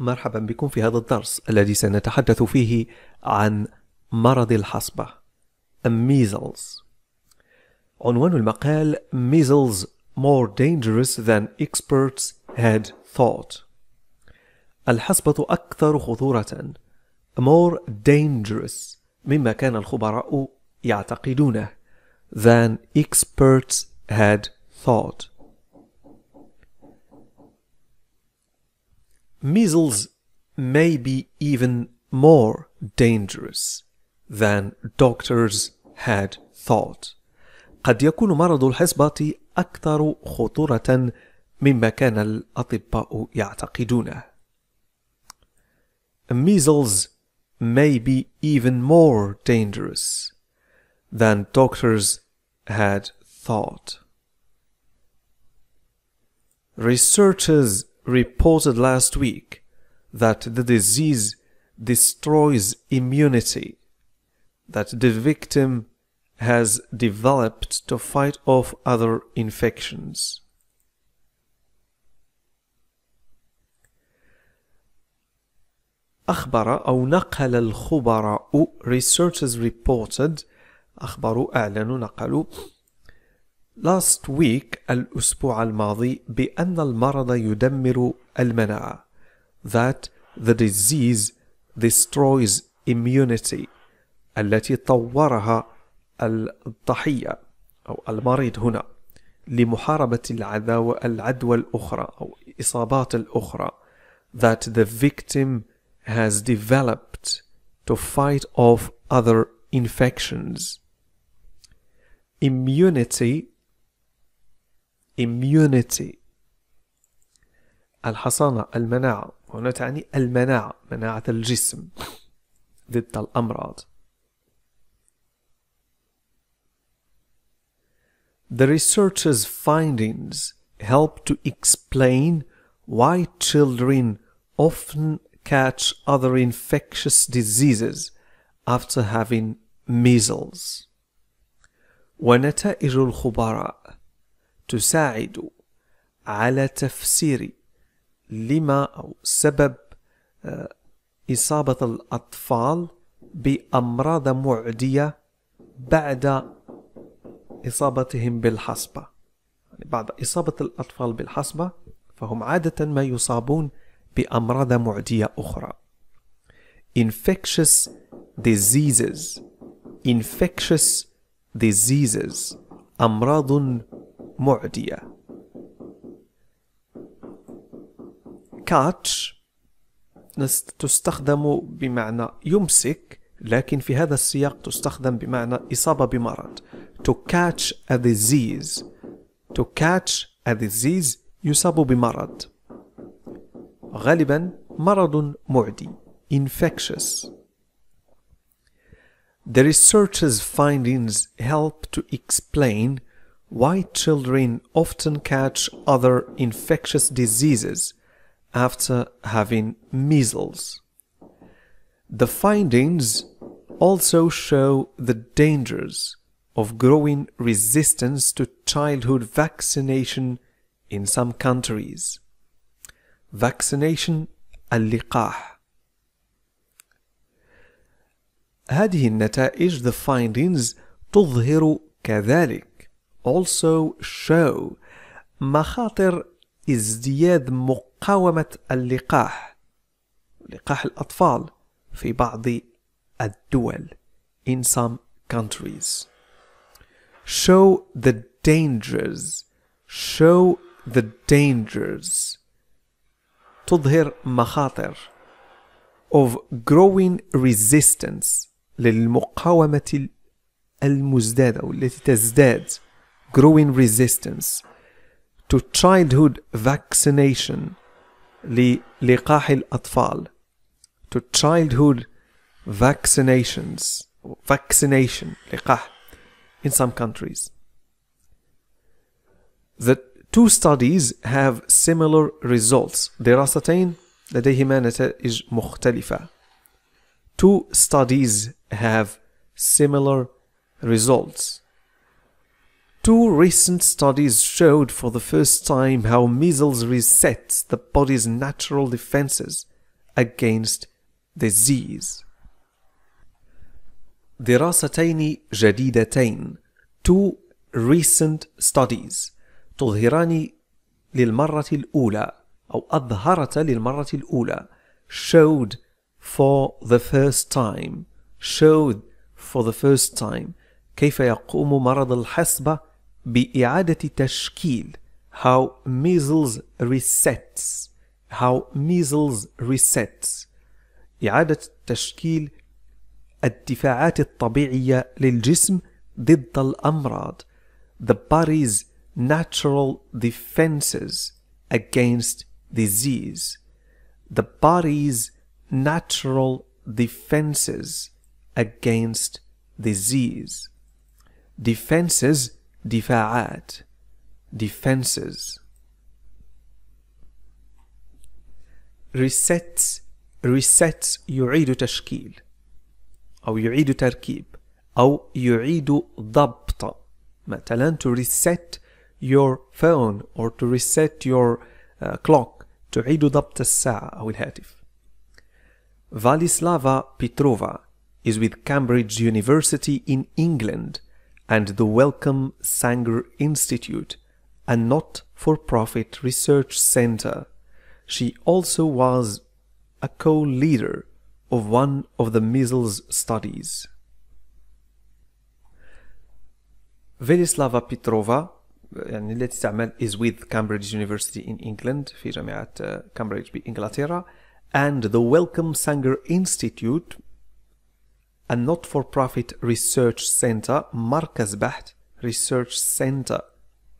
مرحبا بكم في هذا الدرس الذي سنتحدث فيه عن مرض الحصبة measles عنوان المقال measles more dangerous than experts had thought الحصبة أكثر خطورة more dangerous مما كان الخبراء يعتقدونه than experts had thought Measles may be even more dangerous than doctors had thought. قد يكون مرض الحصبة أكثر خطورة مما كان الأطباء يعتقدونه. Measles may be even more dangerous than doctors had thought. Researchers reported last week that the disease destroys immunity that the victim has developed to fight off other infections. أخبر أو نقل الخبراء researchers reported أخبروا أعلنوا نقلوا last week الأسبوع الماضي بأن المرض يدمر المناعة that the disease destroys immunity التي طورها الضحية أو المريض هنا لمحاربة العدوى العدوى الأخرى أو الإصابات الأخرى that the victim has developed to fight off other infections immunity immunity الحصانة المناعة هنا تعني المناعة مناعة الجسم ضد الأمراض The researchers' findings help to explain why children often catch other infectious diseases after having measles ونتائج الخبراء تساعد على تفسير لما أو سبب آه، إصابة الأطفال بأمراض معدية بعد إصابتهم بالحصبة يعني بعد إصابة الأطفال بالحصبة فهم عادة ما يصابون بأمراض معدية أخرى infectious diseases infectious diseases أمراض معدية كاتش تستخدم بمعنى يمسك لكن في هذا السياق تستخدم بمعنى إصابة بمرض to catch a disease to catch a disease يصاب بمرض غالبا مرض معدي infectious The researchers' findings help to explain why children often catch other infectious diseases after having measles. The findings also show the dangers of growing resistance to childhood vaccination in some countries. Vaccination اللقاح هذه النتائج the findings تظهر كذلك also show مخاطر ازدياد مقاومة اللقاح لقاح الأطفال في بعض الدول in some countries show the dangers show the dangers تظهر مخاطر of growing resistance للمقاومة المزدادة والتي تزداد growing resistance to childhood vaccination لقاح الأطفال to childhood vaccinations vaccination لقاح in some countries the two studies have similar results دراستين لديهما نتائج مختلفة two studies have similar results Two recent studies showed for the first time how measles resets the body's natural defenses against disease. دراستين جديدتين Two recent studies تظهران للمرة الأولى أو أظهرت للمرة الأولى showed for the first time showed for the first time كيف يقوم مرض الحصبة بإعادة تشكيل how measles resets how measles resets إعادة تشكيل الدفاعات الطبيعية للجسم ضد الأمراض the body's natural defenses against disease the body's natural defenses against disease defenses دفاعات defenses resets resets يعيد تشكيل أو يعيد تركيب أو يعيد ضبط مثلا to reset your phone or to reset your uh, clock تعيد ضبط الساعة أو الهاتف Valislava Petrova is with Cambridge University in England and the Wellcome Sanger Institute, a not-for-profit research center. She also was a co-leader of one of the measles studies. فيليسلافا Petrova يعني التي تعمل is with Cambridge University in England uh, Cambridge, جامعة كامبريدج and the Wellcome Sanger Institute A not for profit research center مركز بحث research center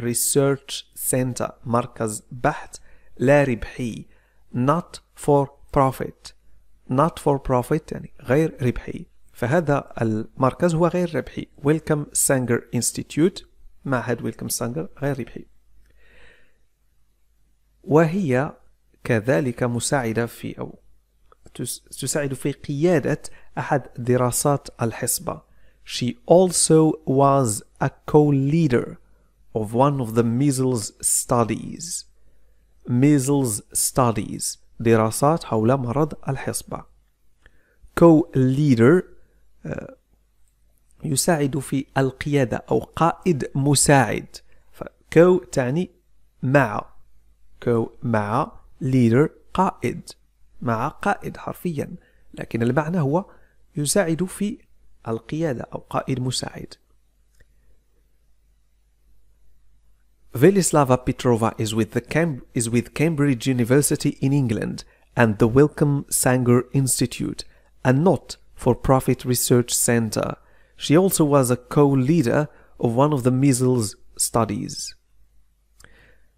research center مركز بحث لا ربحي not for profit not for profit يعني غير ربحي فهذا المركز هو غير ربحي ويلكم سانجر انستيتيوت معهد ويلكم سانجر غير ربحي وهي كذلك مساعدة في أو تساعد في قيادة أحد دراسات الحسبة She also was a co-leader of one of the measles studies measles studies دراسات حول مرض الحصبة co-leader آه، يساعد في القيادة أو قائد مساعد Co تعني مع كو مع leader قائد مع قائد حرفيا لكن المعنى هو يساعد في القيادة أو قائد مساعد Velislava Petrova is with, the Cam- is with Cambridge University in England and the Wellcome Sanger Institute, a not-for-profit research center. She also was a co-leader of one of the measles studies.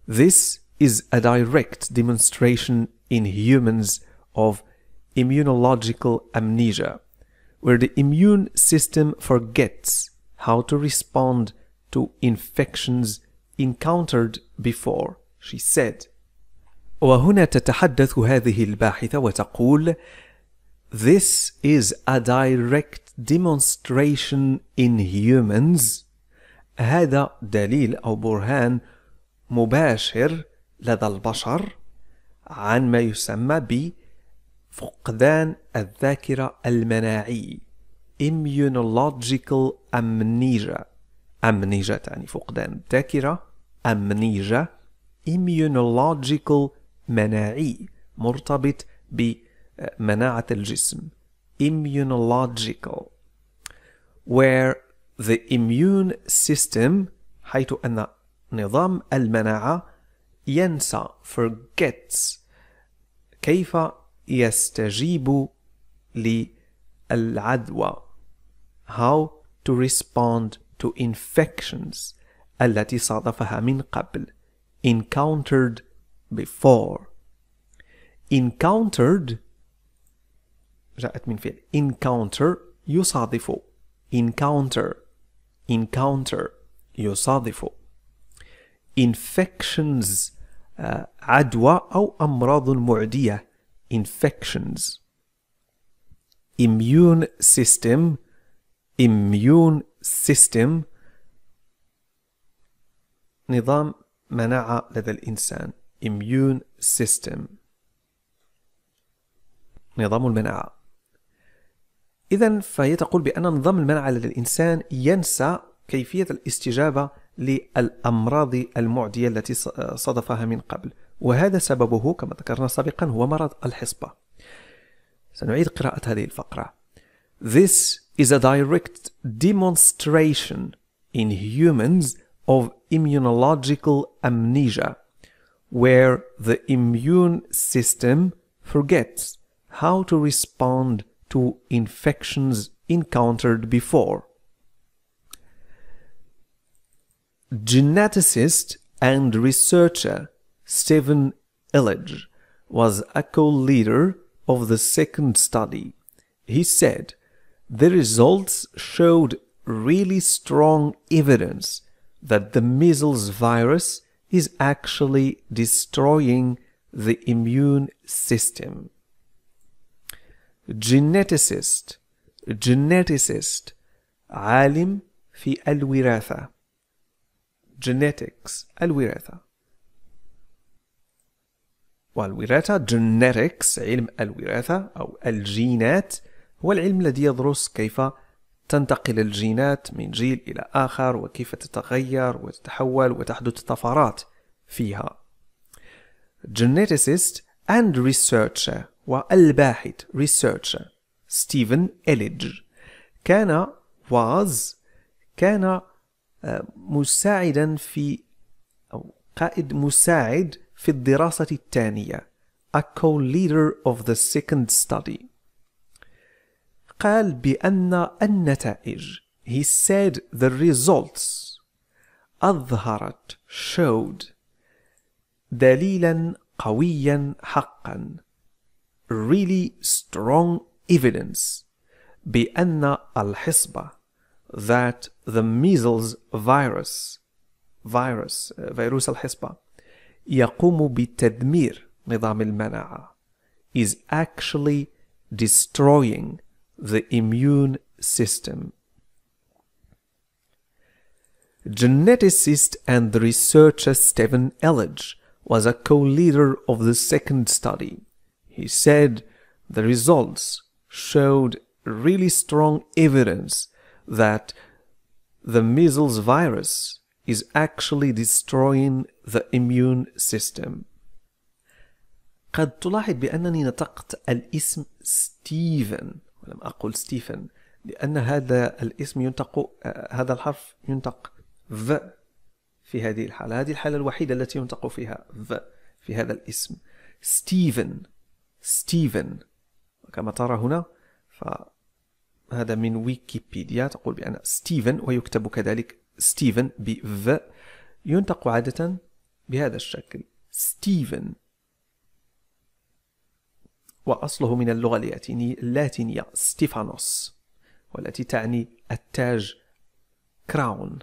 This is a direct demonstration in humans of immunological amnesia where the immune system forgets how to respond to infections encountered before, she said. وهنا تتحدث هذه الباحثة وتقول This is a direct demonstration in humans هذا دليل أو برهان مباشر لدى البشر عن ما يسمى ب فقدان الذاكرة المناعي immunological amnesia amnesia تعني فقدان الذاكرة amnesia immunological مناعي مرتبط بمناعة الجسم immunological where the immune system حيث أن نظام المناعة ينسى forgets كيف يستجيب للعدوى how to respond to infections التي صادفها من قبل encountered before encountered جاءت من فعل encounter يصادف encounter encounter يصادف infections عدوى أو أمراض معدية infections immune system immune system نظام مناعة لدى الإنسان immune system نظام المناعة إذا فهي تقول بأن نظام المناعة لدى الإنسان ينسى كيفية الاستجابة للأمراض المعدية التي صدفها من قبل وهذا سببه كما ذكرنا سابقا هو مرض الحصبة سنعيد قراءة هذه الفقرة This is a direct demonstration in humans of immunological amnesia where the immune system forgets how to respond to infections encountered before. Geneticist and researcher Stephen Elledge was a co-leader of the second study. He said, the results showed really strong evidence that the measles virus is actually destroying the immune system. Geneticist Geneticist عالم في الوراثة Genetics الوراثة والوراثة جينيريكس علم الوراثة أو الجينات هو العلم الذي يدرس كيف تنتقل الجينات من جيل إلى آخر وكيف تتغير وتتحول وتحدث طفرات فيها geneticist and researcher والباحث researcher ستيفن إليج كان واز كان آه، مساعدا في أو قائد مساعد في الدراسة الثانية a co-leader of the second study قال بأن النتائج he said the results أظهرت showed دليلا قويا حقا really strong evidence بأن الحصبة that the measles virus virus فيروس الحصبة يقوم بتدمير نظام المناعة is actually destroying the immune system. Geneticist and researcher Stephen Elledge was a co-leader of the second study. He said the results showed really strong evidence that the measles virus is actually destroying the immune system. قد تلاحظ بأنني نطقت الاسم ستيفن ولم أقل ستيفن لأن هذا الاسم ينطق آه، هذا الحرف ينطق ف في هذه الحالة هذه الحالة الوحيدة التي ينطق فيها ف في هذا الاسم ستيفن ستيفن كما ترى هنا فهذا من ويكيبيديا تقول بأن ستيفن ويكتب كذلك ستيفن ب بف ينطق عادة بهذا الشكل ستيفن وأصله من اللغة اللاتينية ستيفانوس والتي تعني التاج كراون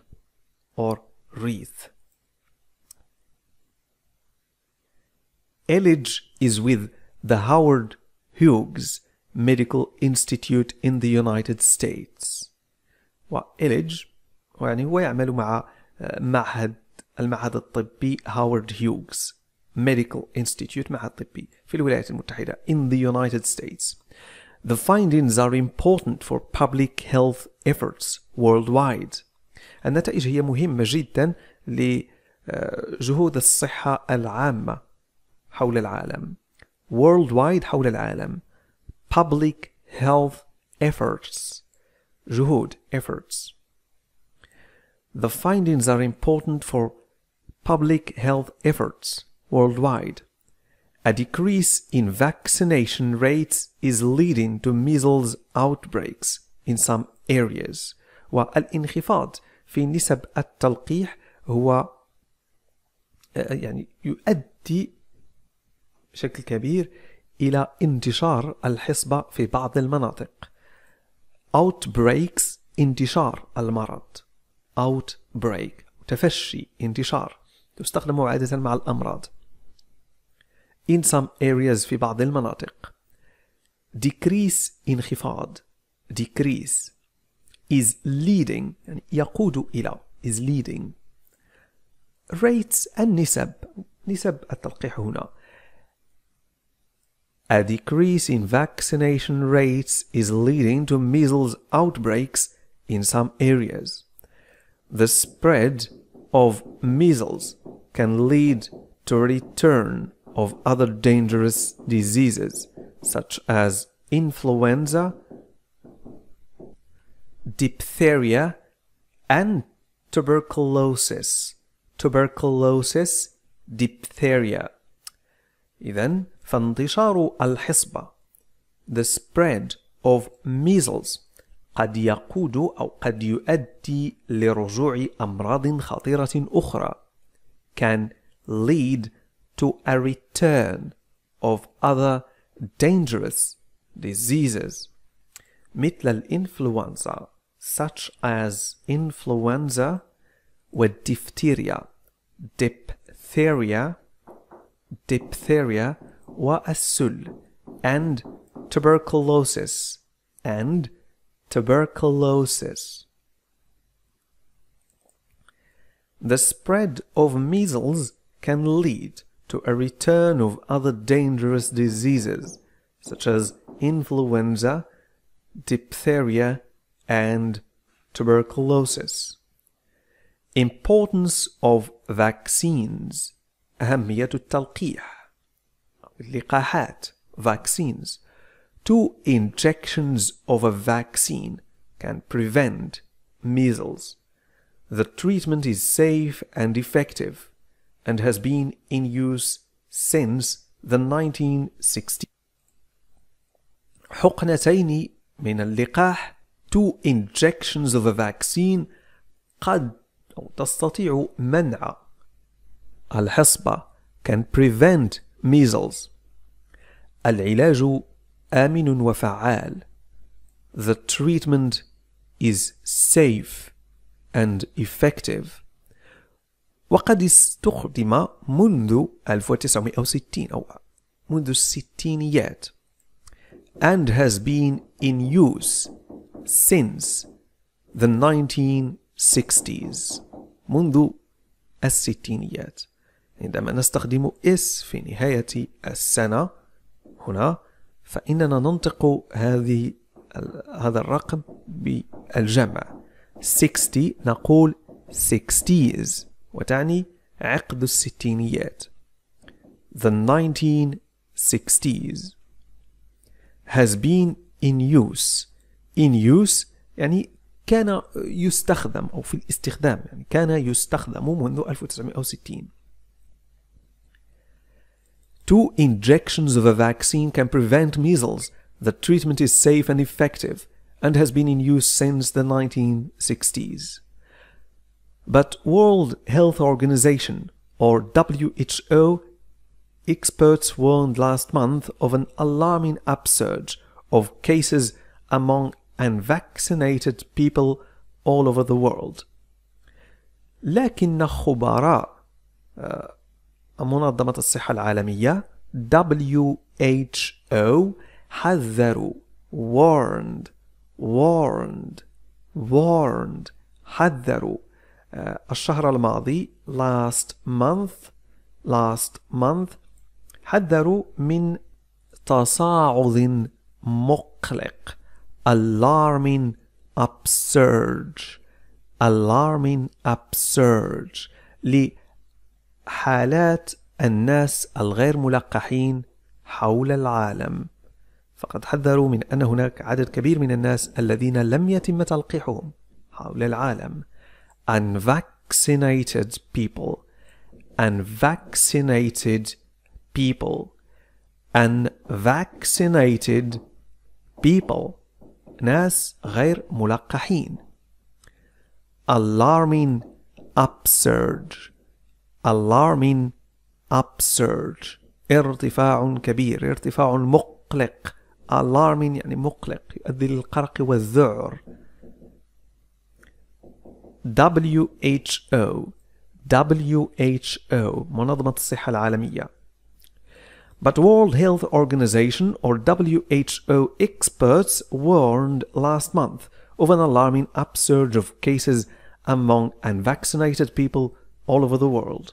أو ريث إليج is with the Howard Hughes Medical Institute in the United States. وإليج يعني هو يعمل مع معهد المعهد الطبي هاورد هيوغز Medical Institute معهد طبي في الولايات المتحدة in the United States. The findings are important for public health efforts worldwide. النتائج هي مهمة جدا لجهود الصحة العامة حول العالم. worldwide حول العالم. public health efforts جهود efforts The findings are important for public health efforts worldwide. A decrease in vaccination rates is leading to measles outbreaks in some areas والانخفاض في نسب التلقيح هو يعني يؤدي بشكل كبير إلى انتشار الحصبة في بعض المناطق outbreaks انتشار المرض outbreak تفشي انتشار تستخدم عادة مع الأمراض in some areas في بعض المناطق decrease انخفاض decrease is leading يعني يقود إلى is leading rates النسب نسب التلقيح هنا A decrease in vaccination rates is leading to measles outbreaks in some areas. the spread of measles can lead to return of other dangerous diseases such as influenza, diphtheria, and tuberculosis. Tuberculosis, diphtheria. Then فانتشار الحصبة the spread of measles قد يقود أو قد يؤدي لرجوع أمراض خطيرة أخرى can lead to a return of other dangerous diseases مثل الإنفلونزا such as influenza والدفتيريا diphtheria diphtheria والسل and tuberculosis and tuberculosis. The spread of measles can lead to a return of other dangerous diseases such as influenza, diphtheria, and tuberculosis. Importance of vaccines اللقاحات vaccines two injections of a vaccine can prevent measles. The treatment is safe and effective and has been in use since the 1960s. حقنتين من اللقاح two injections of a vaccine قد أو تستطيع منع الحصبة can prevent measles العلاج آمن وفعال. The treatment is safe and effective. وقد استخدم منذ 1960 أو منذ الستينيات and has been in use since the 1960s منذ الستينيات عندما نستخدم اس في نهاية السنة هنا فإننا ننطق هذه هذا الرقم بالجمع 60 نقول 60s وتعني عقد الستينيات The 1960s has been in use in use يعني كان يستخدم أو في الاستخدام يعني كان يستخدم منذ 1960 Two injections of a vaccine can prevent measles. The treatment is safe and effective and has been in use since the 1960s. But World Health Organization or WHO experts warned last month of an alarming upsurge of cases among unvaccinated people all over the world. لكن خبراء منظمة الصحة العالمية WHO حذروا warned warned warned حذروا الشهر الماضي last month last month حذروا من تصاعد مقلق alarming upsurge alarming upsurge حالات الناس الغير ملقحين حول العالم فقد حذروا من أن هناك عدد كبير من الناس الذين لم يتم تلقيحهم حول العالم unvaccinated people unvaccinated people unvaccinated people ناس غير ملقحين alarming upsurge alarming upsurge ارتفاع كبير ارتفاع مقلق alarming يعني مقلق يؤدي للقرق والذعر WHO WHO منظمة الصحة العالمية But World Health Organization or WHO experts warned last month of an alarming upsurge of cases among unvaccinated people all over the world.